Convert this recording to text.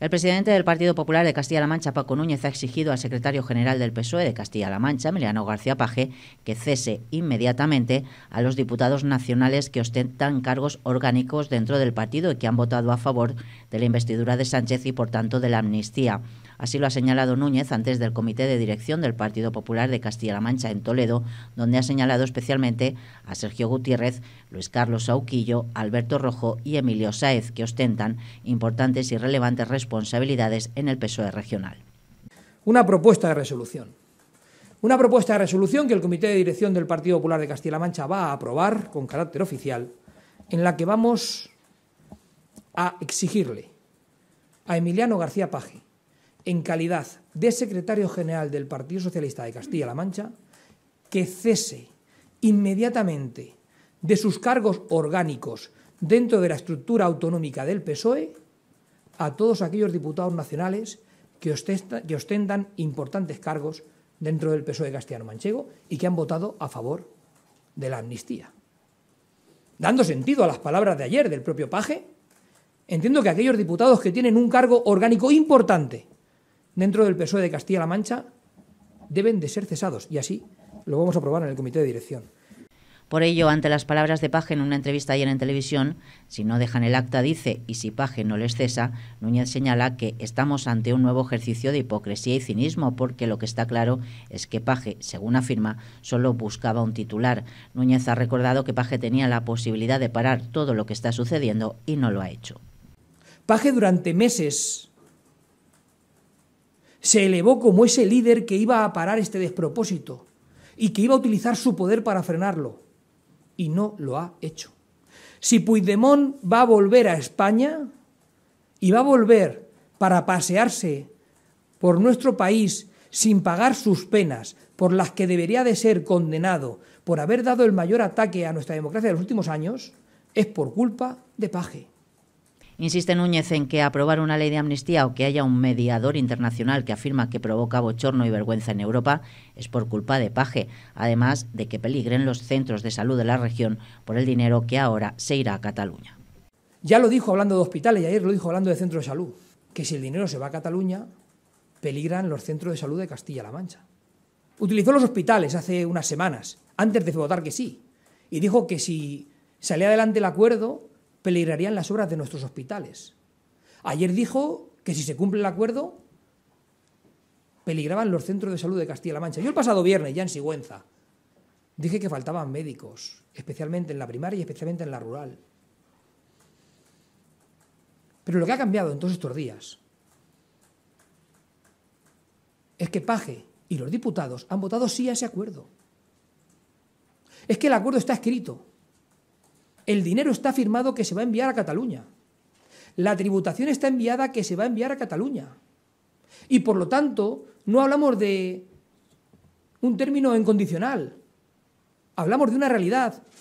El presidente del Partido Popular de Castilla-La Mancha, Paco Núñez, ha exigido al secretario general del PSOE de Castilla-La Mancha, Emiliano García Paje, que cese inmediatamente a los diputados nacionales que ostentan cargos orgánicos dentro del partido y que han votado a favor de la investidura de Sánchez y, por tanto, de la amnistía. Así lo ha señalado Núñez antes del Comité de Dirección del Partido Popular de Castilla-La Mancha en Toledo, donde ha señalado especialmente a Sergio Gutiérrez, Luis Carlos Sauquillo, Alberto Rojo y Emilio Sáez, que ostentan importantes y relevantes responsabilidades en el PSOE regional. Una propuesta de resolución. Una propuesta de resolución que el Comité de Dirección del Partido Popular de Castilla-La Mancha va a aprobar con carácter oficial, en la que vamos a exigirle a Emiliano García Paje en calidad de secretario general del Partido Socialista de Castilla-La Mancha, que cese inmediatamente de sus cargos orgánicos dentro de la estructura autonómica del PSOE a todos aquellos diputados nacionales que, ostentan importantes cargos dentro del PSOE castellano-manchego y que han votado a favor de la amnistía. Dando sentido a las palabras de ayer del propio Paje, entiendo que aquellos diputados que tienen un cargo orgánico importante dentro del PSOE de Castilla-La Mancha deben de ser cesados y así lo vamos a aprobar en el comité de dirección. Por ello, ante las palabras de Paje en una entrevista ayer en televisión, si no dejan el acta dice y si Paje no les cesa, Núñez señala que estamos ante un nuevo ejercicio de hipocresía y cinismo porque lo que está claro es que Paje, según afirma, solo buscaba un titular. Núñez ha recordado que Paje tenía la posibilidad de parar todo lo que está sucediendo y no lo ha hecho. Paje durante meses se elevó como ese líder que iba a parar este despropósito y que iba a utilizar su poder para frenarlo. Y no lo ha hecho. Si Puigdemont va a volver a España y va a volver para pasearse por nuestro país sin pagar sus penas, por las que debería de ser condenado por haber dado el mayor ataque a nuestra democracia de los últimos años, es por culpa de Paje. Insiste Núñez en que aprobar una ley de amnistía o que haya un mediador internacional que afirma que provoca bochorno y vergüenza en Europa es por culpa de Paje, además de que peligren los centros de salud de la región por el dinero que ahora se irá a Cataluña. Ya lo dijo hablando de hospitales y ayer lo dijo hablando de centros de salud, que si el dinero se va a Cataluña, peligran los centros de salud de Castilla-La Mancha. Utilizó los hospitales hace unas semanas, antes de votar que sí, y dijo que si salía adelante el acuerdo, peligrarían las obras de nuestros hospitales. Ayer dijo que si se cumple el acuerdo, peligraban los centros de salud de Castilla-La Mancha. Yo el pasado viernes, ya en Sigüenza, dije que faltaban médicos, especialmente en la primaria y especialmente en la rural. Pero lo que ha cambiado en todos estos días es que Paje y los diputados han votado sí a ese acuerdo. Es que el acuerdo está escrito. El dinero está firmado que se va a enviar a Cataluña. La tributación está enviada que se va a enviar a Cataluña. Y por lo tanto, no hablamos de un término incondicional. Hablamos de una realidad